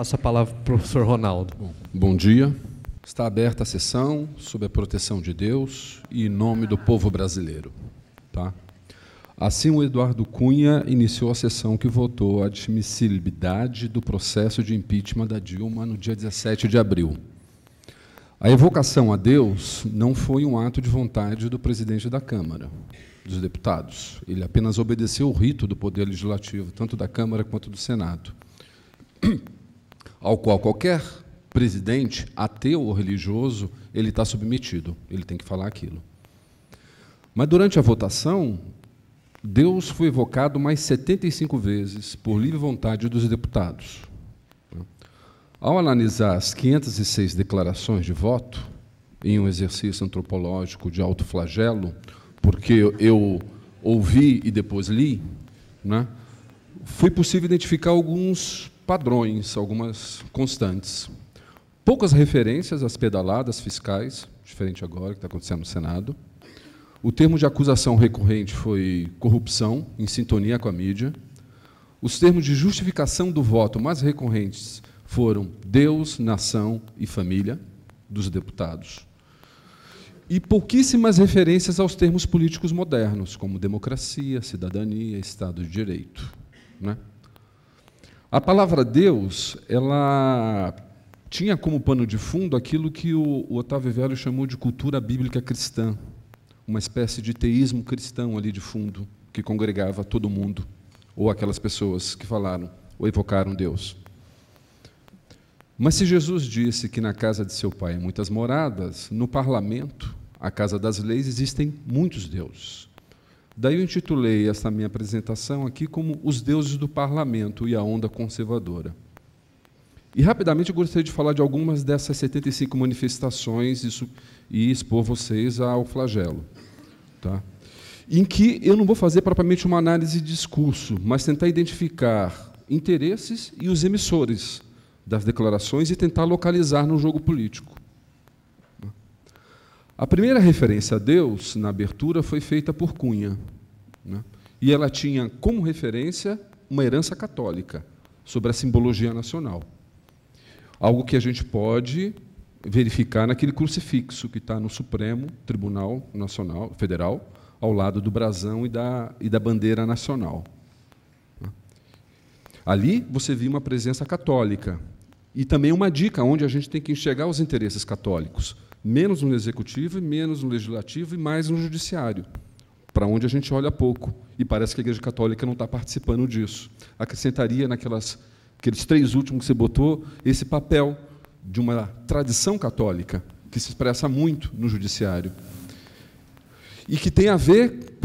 Passo a palavra para o professor Ronaldo. Bom, bom dia. Está aberta a sessão, sob a proteção de Deus e em nome do povo brasileiro. Tá? Assim, o Eduardo Cunha iniciou a sessão que votou a admissibilidade do processo de impeachment da Dilma no dia 17 de abril. A evocação a Deus não foi um ato de vontade do presidente da Câmara, dos deputados. Ele apenas obedeceu o rito do Poder Legislativo, tanto da Câmara quanto do Senado ao qual qualquer presidente, ateu ou religioso, ele está submetido, ele tem que falar aquilo. Mas durante a votação, Deus foi evocado mais 75 vezes por livre vontade dos deputados. Ao analisar as 506 declarações de voto, em um exercício antropológico de alto flagelo, porque eu ouvi e depois li, né, foi possível identificar alguns padrões, algumas constantes. Poucas referências às pedaladas fiscais, diferente agora que está acontecendo no Senado. O termo de acusação recorrente foi corrupção, em sintonia com a mídia. Os termos de justificação do voto mais recorrentes foram Deus, nação e família dos deputados. E pouquíssimas referências aos termos políticos modernos, como democracia, cidadania, Estado de Direito. Né? A palavra Deus, ela tinha como pano de fundo aquilo que o Otávio Velho chamou de cultura bíblica cristã, uma espécie de teísmo cristão ali de fundo, que congregava todo mundo, ou aquelas pessoas que falaram ou evocaram Deus. Mas se Jesus disse que na casa de seu pai há muitas moradas, no parlamento, a casa das leis, existem muitos deuses. Daí eu intitulei essa minha apresentação aqui como Os Deuses do Parlamento e a Onda Conservadora. E rapidamente eu gostaria de falar de algumas dessas 75 manifestações isso, e expor vocês ao flagelo. Tá? Em que eu não vou fazer propriamente uma análise de discurso, mas tentar identificar interesses e os emissores das declarações e tentar localizar no jogo político. A primeira referência a Deus na abertura foi feita por Cunha. Né? E ela tinha como referência uma herança católica sobre a simbologia nacional. Algo que a gente pode verificar naquele crucifixo que está no Supremo Tribunal Nacional Federal, ao lado do brasão e da, e da bandeira nacional. Né? Ali você viu uma presença católica. E também uma dica onde a gente tem que enxergar os interesses católicos menos no executivo, menos no legislativo e mais no judiciário, para onde a gente olha pouco. E parece que a Igreja Católica não está participando disso. Acrescentaria naquelas aqueles três últimos que você botou esse papel de uma tradição católica que se expressa muito no judiciário e que tem a ver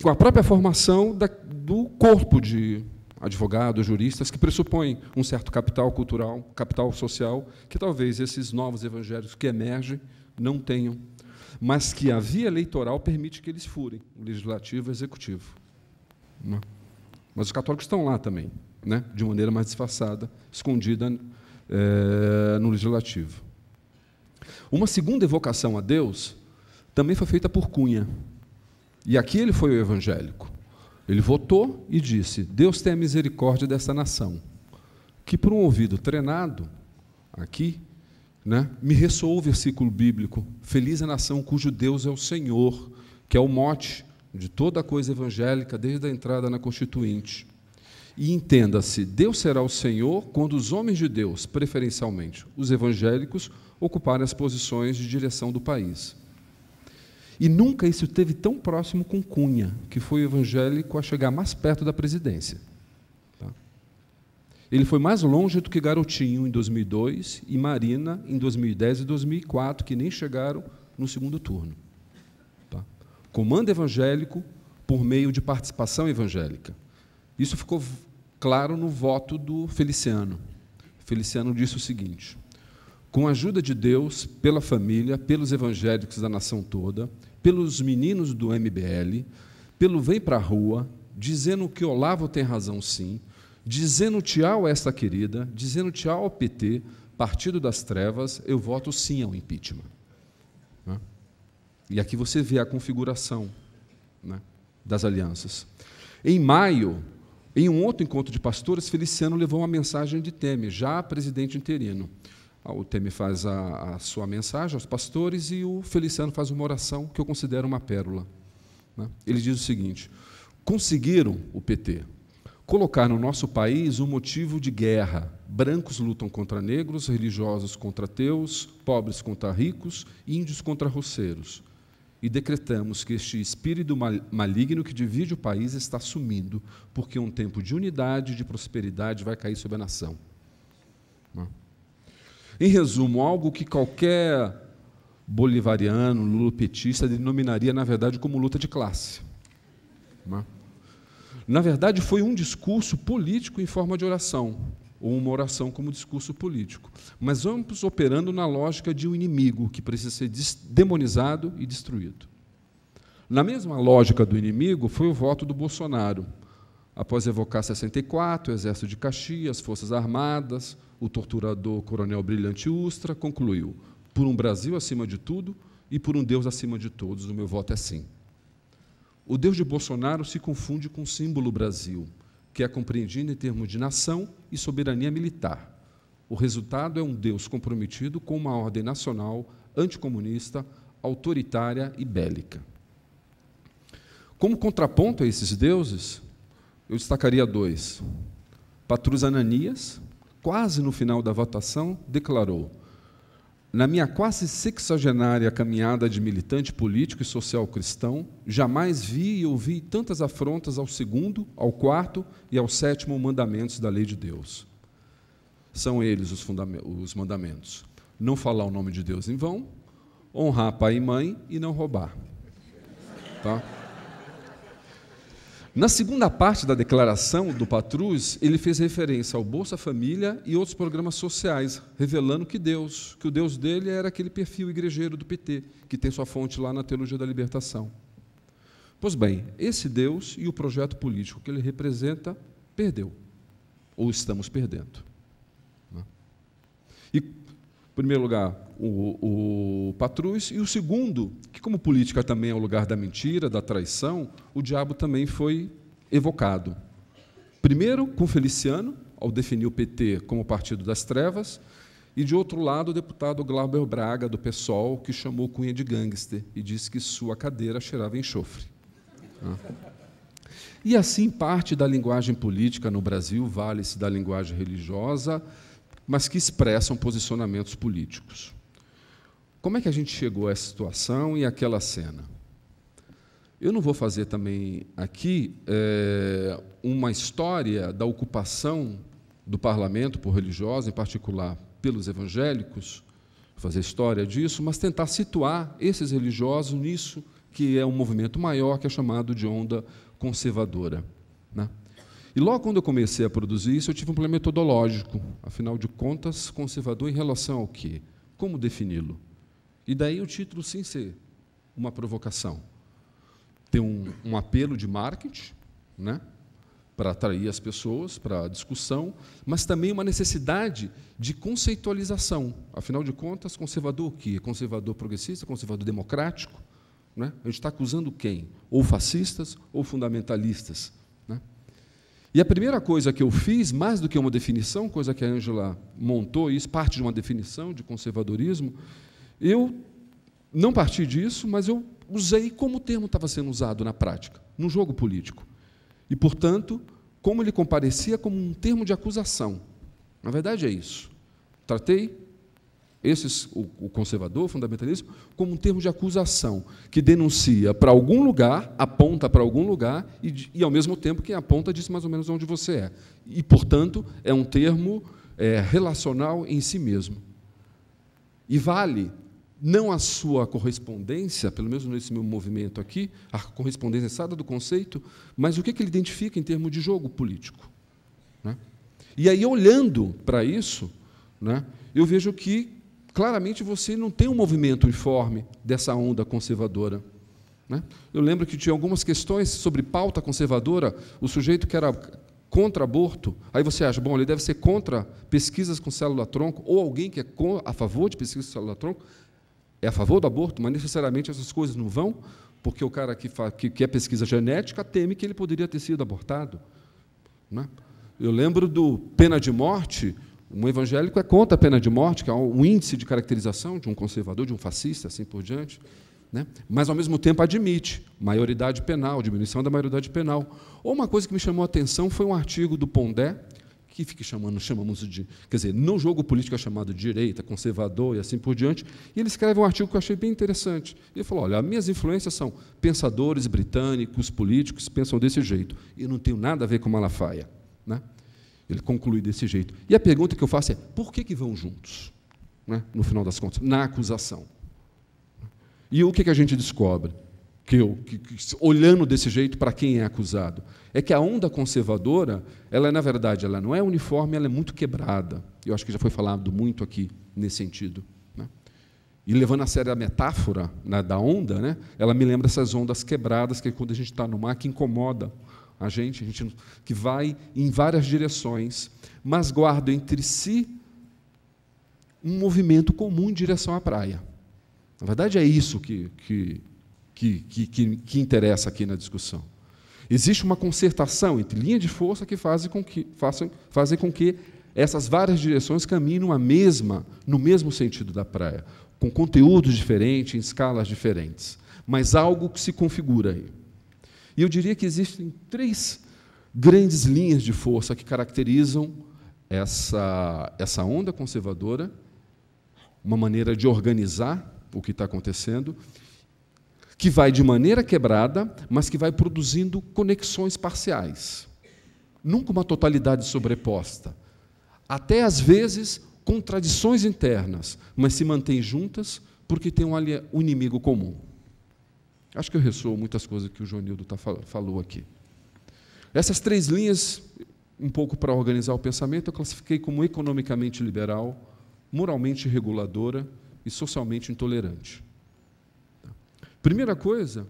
com a própria formação da, do corpo de advogados, juristas, que pressupõe um certo capital cultural, capital social, que talvez esses novos evangélicos que emergem não tenham, mas que a via eleitoral permite que eles furem, o legislativo e o executivo. Né? Mas os católicos estão lá também, né? de maneira mais disfarçada, escondida é, no legislativo. Uma segunda evocação a Deus também foi feita por Cunha. E aqui ele foi o evangélico. Ele votou e disse: Deus tenha misericórdia dessa nação, que por um ouvido treinado aqui né? Me ressoou o versículo bíblico: Feliz a nação cujo Deus é o Senhor, que é o mote de toda a coisa evangélica desde a entrada na Constituinte. E entenda-se: Deus será o Senhor quando os homens de Deus, preferencialmente os evangélicos, ocuparem as posições de direção do país. E nunca isso teve tão próximo com Cunha, que foi o evangélico a chegar mais perto da presidência. Ele foi mais longe do que Garotinho em 2002 e Marina em 2010 e 2004, que nem chegaram no segundo turno. Tá? Comando evangélico por meio de participação evangélica. Isso ficou claro no voto do Feliciano. Feliciano disse o seguinte: com a ajuda de Deus, pela família, pelos evangélicos da nação toda, pelos meninos do MBL, pelo Vem para a Rua, dizendo que Olavo tem razão sim, dizendo tchau a esta querida, dizendo tchau ao PT, Partido das Trevas, eu voto sim ao impeachment. Né? E aqui você vê a configuração né, das alianças. Em maio, em um outro encontro de pastores, Feliciano levou uma mensagem de Temer, já presidente interino. Ah, o Temer faz a, a sua mensagem aos pastores e o Feliciano faz uma oração que eu considero uma pérola. Né? Ele diz o seguinte: conseguiram o PT, colocar no nosso país um motivo de guerra. Brancos lutam contra negros, religiosos contra ateus, pobres contra ricos, índios contra roceiros. E decretamos que este espírito maligno que divide o país está sumindo, porque um tempo de unidade, e de prosperidade vai cair sobre a nação. Né? Em resumo, algo que qualquer bolivariano, lulopetista denominaria, na verdade, como luta de classe. Não né? Na verdade, foi um discurso político em forma de oração, ou uma oração como discurso político, mas ambos operando na lógica de um inimigo que precisa ser demonizado e destruído. Na mesma lógica do inimigo foi o voto do Bolsonaro, após evocar 64, o Exército de Caxias, Forças Armadas, o torturador Coronel Brilhante Ustra, concluiu: por um Brasil acima de tudo e por um Deus acima de todos, o meu voto é sim. O Deus de Bolsonaro se confunde com o símbolo Brasil, que é compreendido em termos de nação e soberania militar. O resultado é um Deus comprometido com uma ordem nacional, anticomunista, autoritária e bélica. Como contraponto a esses deuses, eu destacaria dois. Patrus Ananias, quase no final da votação, declarou: na minha quase sexagenária caminhada de militante político e social cristão, jamais vi e ouvi tantas afrontas ao segundo, ao quarto e ao sétimo mandamentos da lei de Deus. São eles os, os mandamentos: não falar o nome de Deus em vão, honrar pai e mãe e não roubar. Tá? Na segunda parte da declaração do Patrus, ele fez referência ao Bolsa Família e outros programas sociais, revelando que Deus, que o Deus dele era aquele perfil igrejeiro do PT, que tem sua fonte lá na Teologia da Libertação. Pois bem, esse Deus e o projeto político que ele representa perdeu, ou estamos perdendo primeiro lugar, o, o Patrus, e o segundo, que como política também é o lugar da mentira, da traição, o diabo também foi evocado. Primeiro, com Feliciano, ao definir o PT como Partido das Trevas, e, de outro lado, o deputado Glauber Braga, do PSOL, que chamou Cunha de gangster e disse que sua cadeira cheirava enxofre. E assim, parte da linguagem política no Brasil vale-se da linguagem religiosa mas que expressam posicionamentos políticos. Como é que a gente chegou a essa situação e àquela cena? Eu não vou fazer também aqui é, uma história da ocupação do parlamento por religiosos, em particular pelos evangélicos, fazer história disso, mas tentar situar esses religiosos nisso que é um movimento maior que é chamado de onda conservadora. Né? E logo quando eu comecei a produzir isso, eu tive um problema metodológico, afinal de contas, conservador em relação ao quê? Como defini-lo? E daí o título, sem ser uma provocação, tem um, um apelo de marketing, né? para atrair as pessoas para a discussão, mas também uma necessidade de conceitualização. Afinal de contas, conservador o quê? Conservador progressista, conservador democrático? Né? A gente está acusando quem? Ou fascistas ou fundamentalistas. E a primeira coisa que eu fiz, mais do que uma definição, coisa que a Angela montou, isso parte de uma definição de conservadorismo, eu não parti disso, mas eu usei como o termo estava sendo usado na prática, num jogo político. E, portanto, como ele comparecia como um termo de acusação. Na verdade, é isso. Tratei esses, o, o conservador, o fundamentalismo, como um termo de acusação, que denuncia para algum lugar, aponta para algum lugar, e, e, ao mesmo tempo, quem aponta diz mais ou menos onde você é. E, portanto, é um termo é, relacional em si mesmo. E vale não a sua correspondência, pelo menos nesse meu movimento aqui, a correspondência exata do conceito, mas o que, que ele identifica em termos de jogo político. Né? E aí, olhando para isso, né, eu vejo que claramente você não tem um movimento uniforme dessa onda conservadora. Né? Eu lembro que tinha algumas questões sobre pauta conservadora, o sujeito que era contra aborto, aí você acha, bom, ele deve ser contra pesquisas com célula-tronco, ou alguém que é a favor de pesquisas com célula-tronco, é a favor do aborto, mas necessariamente essas coisas não vão, porque o cara que, que, que é pesquisa genética teme que ele poderia ter sido abortado. Né? Eu lembro do pena de morte, um evangélico é contra a pena de morte, que é um índice de caracterização de um conservador, de um fascista, assim por diante, né? mas ao mesmo tempo admite maioridade penal, diminuição da maioridade penal. Ou uma coisa que me chamou a atenção foi um artigo do Pondé, que fica chamando, chamamos de, quer dizer, no jogo político é chamado de direita, conservador e assim por diante, e ele escreve um artigo que eu achei bem interessante. Ele falou: olha, as minhas influências são pensadores britânicos, políticos, pensam desse jeito, e não tenho nada a ver com Malafaia. Né? Ele conclui desse jeito. E a pergunta que eu faço é: por que, que vão juntos? Né? No final das contas, na acusação. E o que, que a gente descobre? Que, eu, que, que olhando desse jeito para quem é acusado, é que a onda conservadora, ela é, na verdade, ela não é uniforme, ela é muito quebrada. Eu acho que já foi falado muito aqui nesse sentido. Né? E levando a sério a metáfora né, da onda, né, ela me lembra essas ondas quebradas que é quando a gente está no mar que incomoda a gente, a gente que vai em várias direções, mas guarda entre si um movimento comum em direção à praia. Na verdade, é isso que, que, que, que, que interessa aqui na discussão. Existe uma concertação entre linha de força que fazem com que, façam, fazem com que essas várias direções caminham a mesma, no mesmo sentido da praia, com conteúdos diferentes, em escalas diferentes, mas algo que se configura aí. E eu diria que existem três grandes linhas de força que caracterizam essa, essa onda conservadora, uma maneira de organizar o que está acontecendo, que vai de maneira quebrada, mas que vai produzindo conexões parciais. Nunca uma totalidade sobreposta. Até às vezes contradições internas, mas se mantém juntas porque tem um inimigo comum. Acho que eu ressoo muitas coisas que o Jonildo tá, falou aqui. Essas três linhas, um pouco para organizar o pensamento, eu classifiquei como economicamente liberal, moralmente reguladora e socialmente intolerante. Primeira coisa,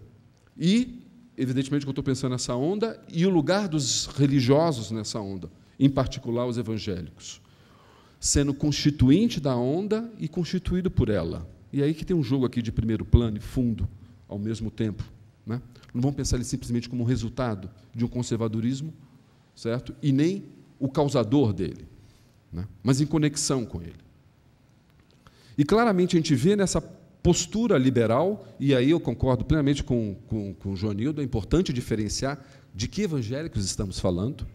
e evidentemente que eu estou pensando nessa onda, e o lugar dos religiosos nessa onda, em particular os evangélicos, sendo constituinte da onda e constituído por ela. E aí que tem um jogo aqui de primeiro plano e fundo, ao mesmo tempo. Né? Não vamos pensar ele simplesmente como resultado de um conservadorismo, certo? E nem o causador dele, né? mas em conexão com ele. E claramente a gente vê nessa postura liberal, e aí eu concordo plenamente com, com, com o Joanildo, é importante diferenciar de que evangélicos estamos falando.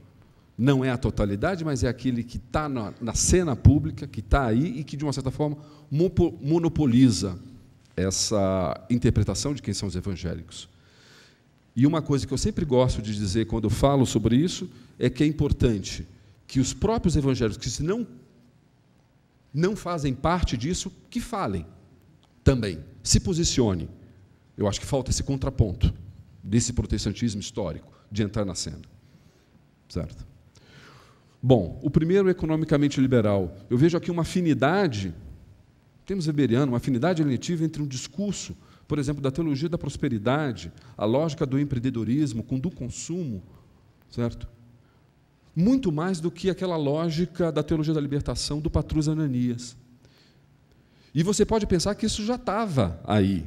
Não é a totalidade, mas é aquele que está na, na cena pública, que está aí e que, de uma certa forma, monopoliza essa interpretação de quem são os evangélicos. E uma coisa que eu sempre gosto de dizer quando eu falo sobre isso é que é importante que os próprios evangélicos, que se não, não fazem parte disso, que falem também, se posicione. Eu acho que falta esse contraponto desse protestantismo histórico de entrar na cena. Certo? Bom, o primeiro é economicamente liberal. Eu vejo aqui uma afinidade temos weberiano, uma afinidade eletiva entre um discurso, por exemplo, da teologia da prosperidade, a lógica do empreendedorismo, com do consumo, certo? Muito mais do que aquela lógica da teologia da libertação do Patrus Ananias. E você pode pensar que isso já estava aí,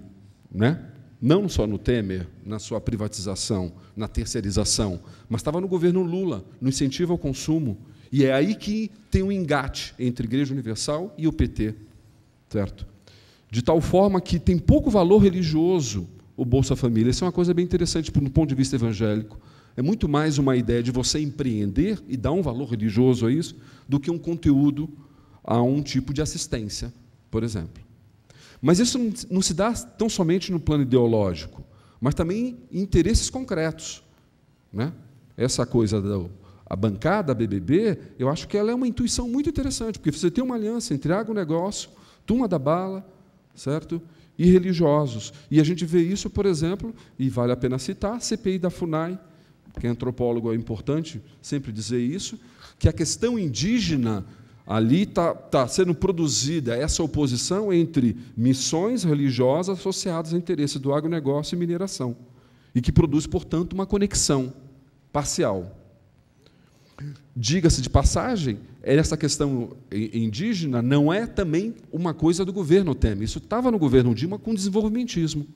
né? não só no Temer, na sua privatização, na terceirização, mas estava no governo Lula, no incentivo ao consumo. E é aí que tem um engate entre Igreja Universal e o PT certo? De tal forma que tem pouco valor religioso o Bolsa Família. Isso é uma coisa bem interessante do ponto de vista evangélico. É muito mais uma ideia de você empreender e dar um valor religioso a isso do que um conteúdo a um tipo de assistência, por exemplo. Mas isso não se dá tão somente no plano ideológico, mas também em interesses concretos. Né? Essa coisa da a bancada, a BBB, eu acho que ela é uma intuição muito interessante, porque você tem uma aliança entre agronegócio turma da bala, certo? E religiosos. E a gente vê isso, por exemplo, e vale a pena citar, a CPI da FUNAI, que é antropólogo é importante sempre dizer isso, que a questão indígena ali está tá sendo produzida essa oposição entre missões religiosas associadas a interesse do agronegócio e mineração, e que produz, portanto, uma conexão parcial Diga-se de passagem, essa questão indígena não é também uma coisa do governo Temer. Isso estava no governo Dilma com desenvolvimentismo.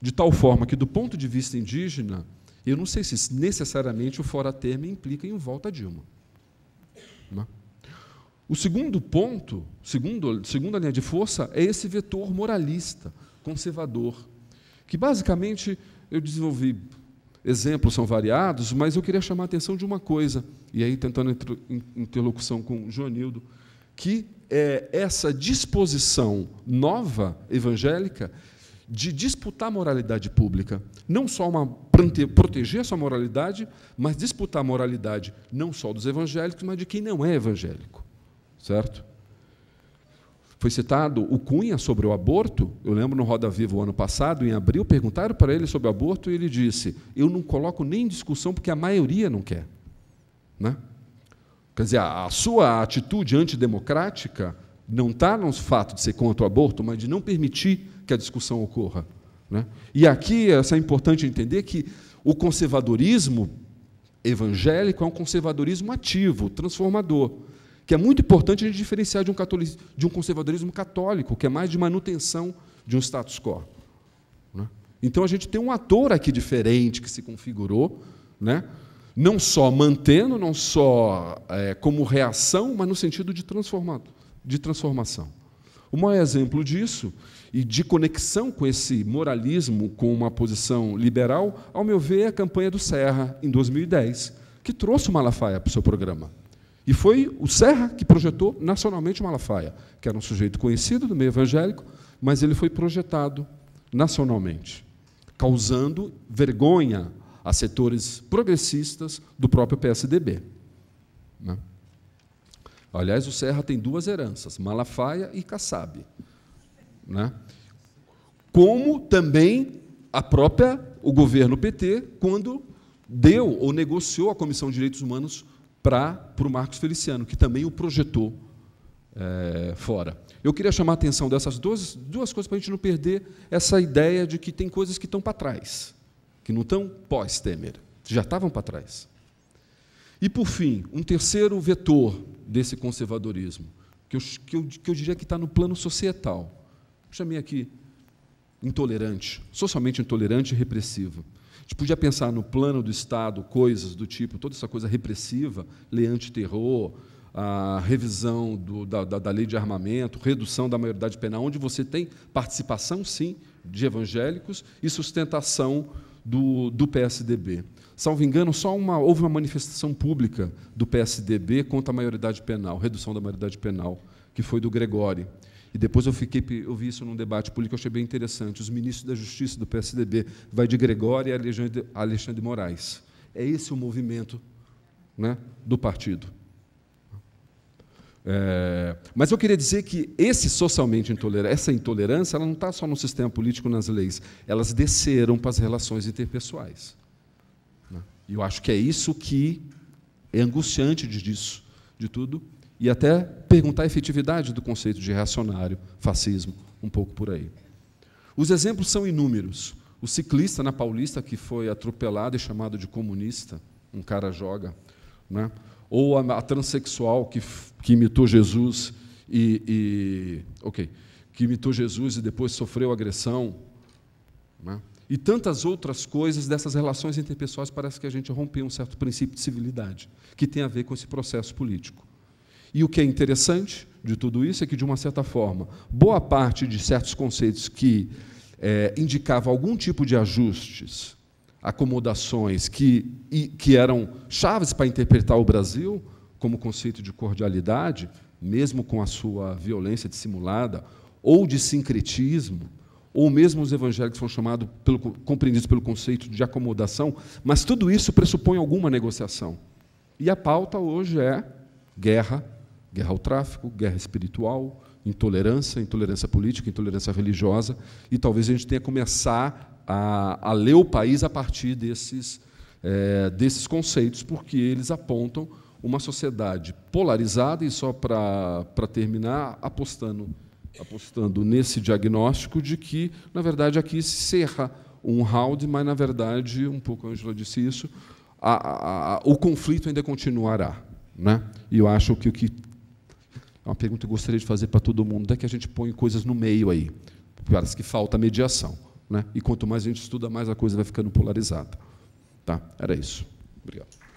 De tal forma que, do ponto de vista indígena, eu não sei se necessariamente o fora Temer implica em volta Dilma. Né? O segundo ponto, segundo, segunda linha de força, é esse vetor moralista, conservador, que basicamente eu desenvolvi exemplos são variados, mas eu queria chamar a atenção de uma coisa, e aí tentando interlocução com Joanildo, que é essa disposição nova evangélica de disputar a moralidade pública, não só uma proteger a sua moralidade, mas disputar a moralidade não só dos evangélicos, mas de quem não é evangélico, certo? Foi citado o Cunha sobre o aborto. Eu lembro no Roda Viva o ano passado, em abril, perguntaram para ele sobre o aborto e ele disse: Eu não coloco nem em discussão porque a maioria não quer. Né? Quer dizer, a sua atitude antidemocrática não está no fato de ser contra o aborto, mas de não permitir que a discussão ocorra. Né? E aqui é importante entender que o conservadorismo evangélico é um conservadorismo ativo, transformador que é muito importante a gente diferenciar de um, de um conservadorismo católico, que é mais de manutenção de um status quo. Né? Então a gente tem um ator aqui diferente que se configurou, né? não só mantendo, não só é, como reação, mas no sentido de, de transformação. O maior exemplo disso, e de conexão com esse moralismo, com uma posição liberal, ao meu ver, é a campanha do Serra, em 2010, que trouxe o Malafaia para o seu programa. E foi o Serra que projetou nacionalmente o Malafaia, que era um sujeito conhecido do meio evangélico, mas ele foi projetado nacionalmente, causando vergonha a setores progressistas do próprio PSDB. Né? Aliás, o Serra tem duas heranças, Malafaia e Kassab. Né? Como também a própria o governo PT, quando deu ou negociou a Comissão de Direitos Humanos para o Marcos Feliciano, que também o projetou é, fora. Eu queria chamar a atenção dessas duas, duas coisas para a gente não perder essa ideia de que tem coisas que estão para trás, que não estão pós-Temer, já estavam para trás. E, por fim, um terceiro vetor desse conservadorismo, que eu, que eu, que eu diria que está no plano societal. Eu chamei aqui intolerante, socialmente intolerante e repressivo gente podia pensar no plano do Estado coisas do tipo, toda essa coisa repressiva, lei antiterror, a revisão do, da, da, da, lei de armamento, redução da maioridade penal, onde você tem participação, sim, de evangélicos e sustentação do, do PSDB. Salvo engano, só uma, houve uma manifestação pública do PSDB contra a maioridade penal, redução da maioridade penal, que foi do Gregori. E depois eu fiquei, eu vi isso num debate político, eu achei bem interessante. Os ministros da Justiça do PSDB vai de Gregório a Alexandre Moraes. É esse o movimento né, do partido. É, mas eu queria dizer que esse socialmente intolerância, essa intolerância, ela não está só no sistema político, nas leis, elas desceram para as relações interpessoais. Né. E eu acho que é isso que é angustiante disso, de tudo e até perguntar a efetividade do conceito de reacionário, fascismo, um pouco por aí. Os exemplos são inúmeros. O ciclista na Paulista que foi atropelado e chamado de comunista, um cara joga, né? ou a, a transexual que, que imitou Jesus e, e ok, que imitou Jesus e depois sofreu agressão, né? e tantas outras coisas dessas relações interpessoais parece que a gente rompeu um certo princípio de civilidade que tem a ver com esse processo político. E o que é interessante de tudo isso é que, de uma certa forma, boa parte de certos conceitos que é, indicava algum tipo de ajustes, acomodações que, e, que eram chaves para interpretar o Brasil, como conceito de cordialidade, mesmo com a sua violência dissimulada, ou de sincretismo, ou mesmo os evangélicos são chamados pelo, compreendidos pelo conceito de acomodação, mas tudo isso pressupõe alguma negociação. E a pauta hoje é guerra Guerra ao tráfico, guerra espiritual, intolerância, intolerância política, intolerância religiosa, e talvez a gente tenha que começar a, a ler o país a partir desses, é, desses conceitos, porque eles apontam uma sociedade polarizada, e só para terminar, apostando, apostando nesse diagnóstico de que, na verdade, aqui se cerra um round, mas, na verdade, um pouco a Angela disse isso, a, a, a, o conflito ainda continuará. Né? E eu acho que o que é uma pergunta que eu gostaria de fazer para todo mundo. Onde é que a gente põe coisas no meio aí? Parece que falta mediação. Né? E quanto mais a gente estuda, mais a coisa vai ficando polarizada. Tá? Era isso. Obrigado.